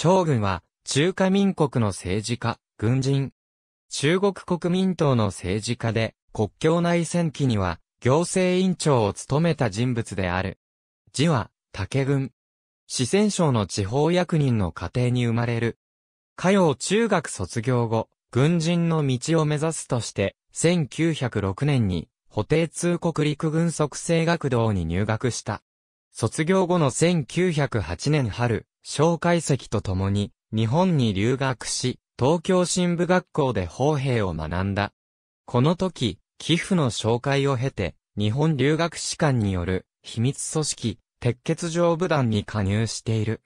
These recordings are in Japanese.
将軍は、中華民国の政治家、軍人、中国国民党の政治家で、国境内戦期には、行政委員長を務めた人物である。字は、竹軍。四川省の地方役人の家庭に生まれる。火曜中学卒業後、軍人の道を目指すとして、1906年に、補定通国陸軍即成学堂に入学した。卒業後の1908年春、小介石と共に日本に留学し、東京新部学校で砲兵を学んだ。この時、寄付の紹介を経て、日本留学士官による秘密組織、鉄血上部団に加入している。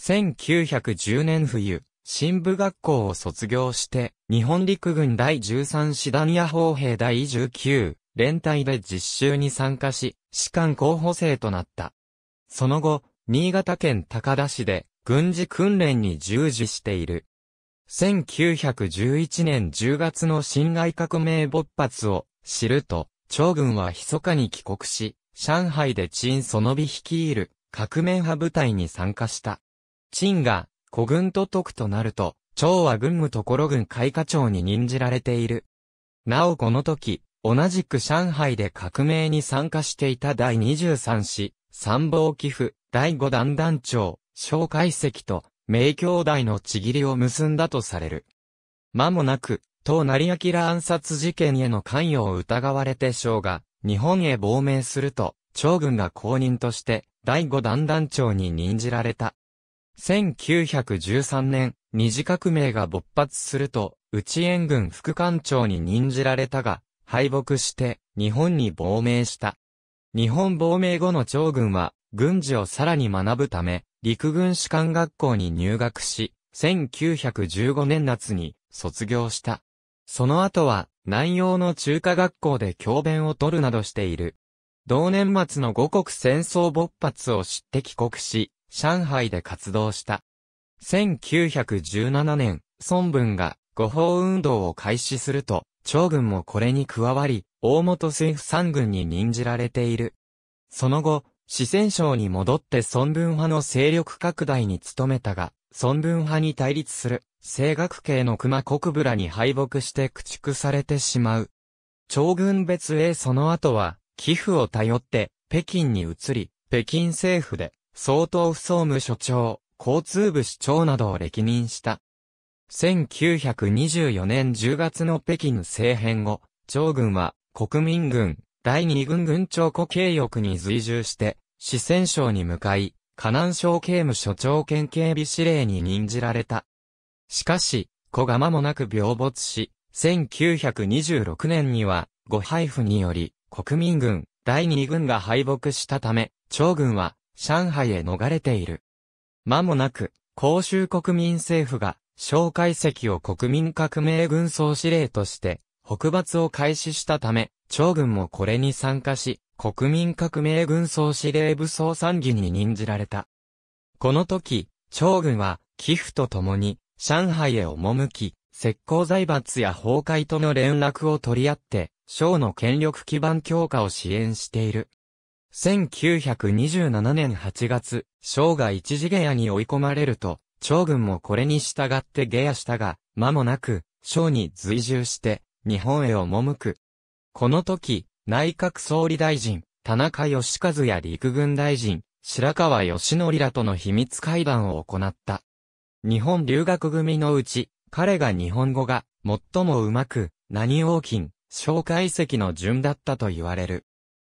1910年冬、新部学校を卒業して、日本陸軍第13師団や砲兵第19連隊で実習に参加し、士官候補生となった。その後、新潟県高田市で軍事訓練に従事している。1911年10月の辛亥革命勃発を知ると、長軍は密かに帰国し、上海で陳そのび率いる革命派部隊に参加した。陳が古軍と徳となると、長は軍務ところ軍開課長に任じられている。なおこの時、同じく上海で革命に参加していた第23師、参謀寄付、第五弾団長、小介石と、名兄弟のちぎりを結んだとされる。間もなく、当成明暗殺事件への関与を疑われて将が、日本へ亡命すると、長軍が公認として、第五弾団長に任じられた。1913年、二次革命が勃発すると、内縁軍副官長に任じられたが、敗北して、日本に亡命した。日本亡命後の長軍は、軍事をさらに学ぶため、陸軍士官学校に入学し、1915年夏に卒業した。その後は、南洋の中華学校で教鞭を取るなどしている。同年末の五国戦争勃発を知って帰国し、上海で活動した。1917年、孫文が五法運動を開始すると、長軍もこれに加わり、大本政府三軍に任じられている。その後、四川省に戻って孫文派の勢力拡大に努めたが、孫文派に対立する、清学系の熊国部らに敗北して駆逐されてしまう。長軍別へその後は、寄付を頼って、北京に移り、北京政府で、総統府総務所長、交通部市長などを歴任した。1924年10月の北京政変後、長軍は国民軍、第二軍軍長古慶翼に随従して、四川省に向かい、河南省刑務所長兼警備司令に任じられた。しかし、子が間もなく病没し、1926年には、ご配布により、国民軍、第二軍が敗北したため、長軍は、上海へ逃れている。間もなく、公衆国民政府が、蒋介石を国民革命軍総司令として、北伐を開始したため、長軍もこれに参加し、国民革命軍総司令部総参議に任じられた。この時、長軍は、寄付と共に、上海へ赴き、石膏財閥や崩壊との連絡を取り合って、省の権力基盤強化を支援している。1927年8月、省が一次下野に追い込まれると、長軍もこれに従って下野したが、間もなく、省に随従して、日本へ赴く。この時、内閣総理大臣、田中義和や陸軍大臣、白川義則らとの秘密会談を行った。日本留学組のうち、彼が日本語が最もうまく、何王金、小介石の順だったと言われる。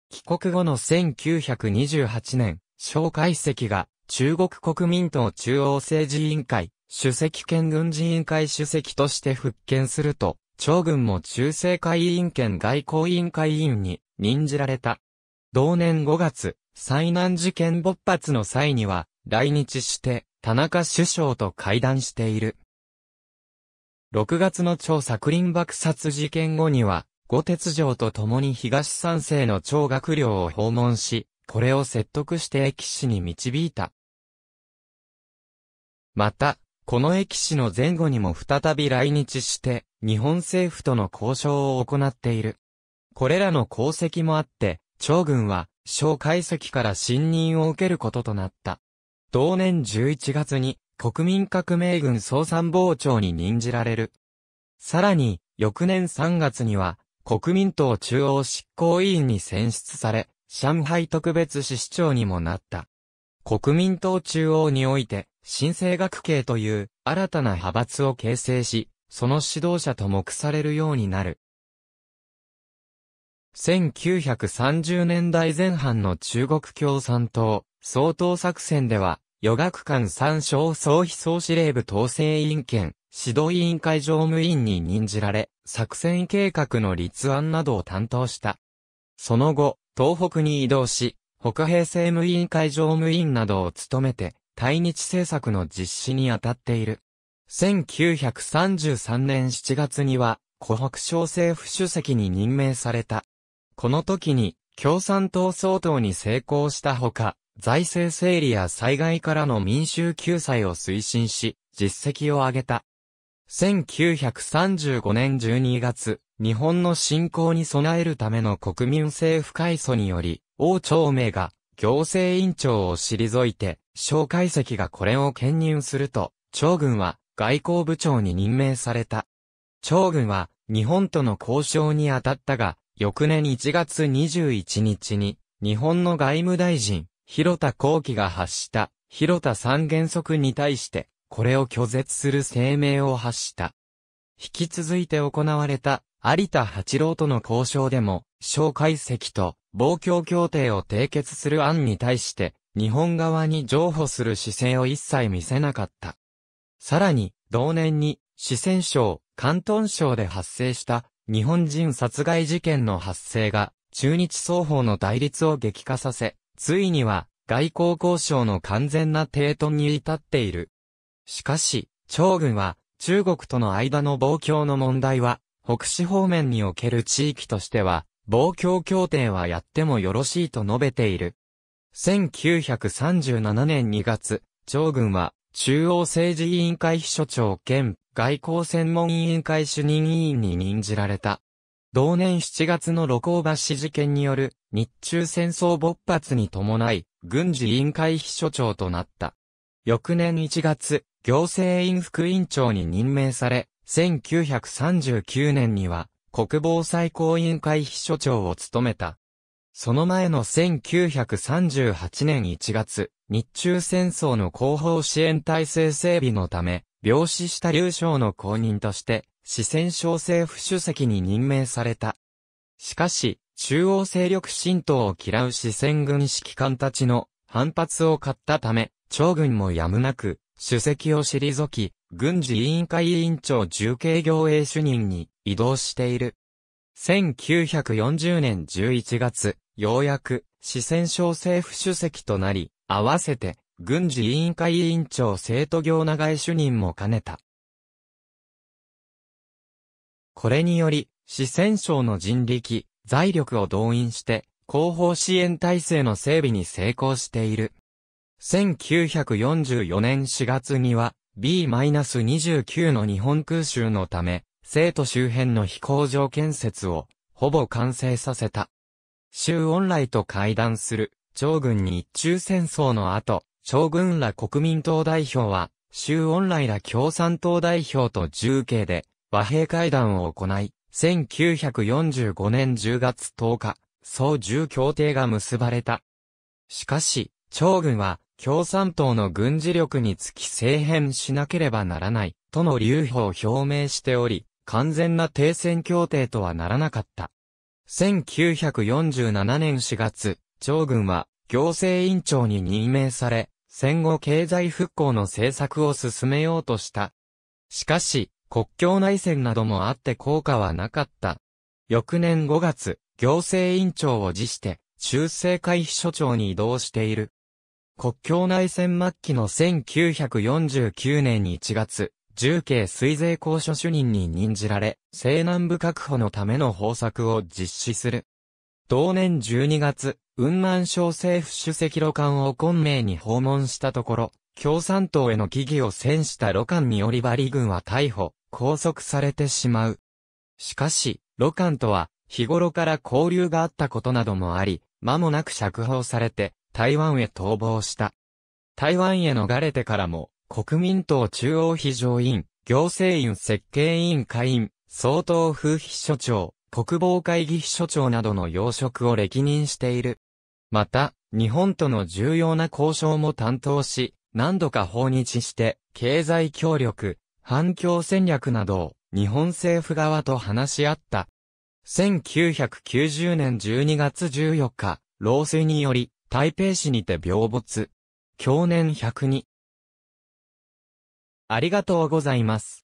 帰国後の1928年、小介石が中国国民党中央政治委員会、主席兼軍事委員会主席として復権すると、長軍も中世会員兼外交委員会員に任じられた。同年5月、災難事件勃発の際には、来日して、田中首相と会談している。6月の張作林爆殺事件後には、五鉄城と共に東三世の張学寮を訪問し、これを説得して駅士に導いた。また、この駅士の前後にも再び来日して、日本政府との交渉を行っている。これらの功績もあって、長軍は、蒋介石から信任を受けることとなった。同年11月に、国民革命軍総参謀長に任じられる。さらに、翌年3月には、国民党中央執行委員に選出され、上海特別市市長にもなった。国民党中央において、新政学系という新たな派閥を形成し、その指導者と目されるようになる。1930年代前半の中国共産党、総統作戦では、予学館参照総非総司令部統制委員権、指導委員会常務委員に任じられ、作戦計画の立案などを担当した。その後、東北に移動し、北平政務委員会常務委員などを務めて、対日政策の実施に当たっている。1933年7月には、湖北省政府主席に任命された。この時に、共産党総統に成功したほか、財政整理や災害からの民衆救済を推進し、実績を上げた。1935年12月、日本の侵攻に備えるための国民政府改組により、王朝明が行政委員長を退いて、小介析がこれを兼任すると、長軍は外交部長に任命された。長軍は日本との交渉に当たったが、翌年1月21日に日本の外務大臣、広田光輝が発した広田三原則に対してこれを拒絶する声明を発した。引き続いて行われた有田八郎との交渉でも、小介析と防共協定を締結する案に対して、日本側に譲歩する姿勢を一切見せなかった。さらに、同年に、四川省、広東省で発生した日本人殺害事件の発生が、中日双方の対立を激化させ、ついには、外交交渉の完全な停頓に至っている。しかし、長軍は、中国との間の防強の問題は、北市方面における地域としては、防強協定はやってもよろしいと述べている。1937年2月、長軍は、中央政治委員会秘書長兼外交専門委員会主任委員に任じられた。同年7月の露光橋事件による日中戦争勃発に伴い、軍事委員会秘書長となった。翌年1月、行政院副委員長に任命され、1939年には国防最高委員会秘書長を務めた。その前の1938年1月、日中戦争の後方支援体制整備のため、病死した劉将の公認として、四川省政府主席に任命された。しかし、中央勢力浸透を嫌う四川軍指揮官たちの反発を買ったため、長軍もやむなく、主席を退き、軍事委員会委員長重慶行営主任に移動している。1940年11月、ようやく、四川省政府主席となり、合わせて、軍事委員会委員長生徒業長江主任も兼ねた。これにより、四川省の人力、財力を動員して、後方支援体制の整備に成功している。1944年4月には、B-29 の日本空襲のため、生徒周辺の飛行場建設を、ほぼ完成させた。周恩来と会談する、長軍日中戦争の後、朝軍ら国民党代表は、周恩来ら共産党代表と重慶で、和平会談を行い、1945年10月10日、総重協定が結ばれた。しかし、長軍は、共産党の軍事力につき政変しなければならない、との留保を表明しており、完全な停戦協定とはならなかった。1947年4月、長軍は行政委員長に任命され、戦後経済復興の政策を進めようとした。しかし、国境内戦などもあって効果はなかった。翌年5月、行政委員長を辞して、中世会秘書長に移動している。国境内戦末期の1949年1月、重慶水税公所主任に任じられ、西南部確保のための方策を実施する。同年12月、雲南省政府主席路官を昆明に訪問したところ、共産党への疑義を戦した路官によりバリ軍は逮捕、拘束されてしまう。しかし、路官とは、日頃から交流があったことなどもあり、間もなく釈放されて、台湾へ逃亡した。台湾へ逃れてからも、国民党中央非常員、行政院設計委員会員、総統府秘書長、国防会議秘書長などの要職を歴任している。また、日本との重要な交渉も担当し、何度か訪日して、経済協力、反共戦略などを日本政府側と話し合った。1990年12月14日、老衰により、台北市にて病没。去年102、ありがとうございます。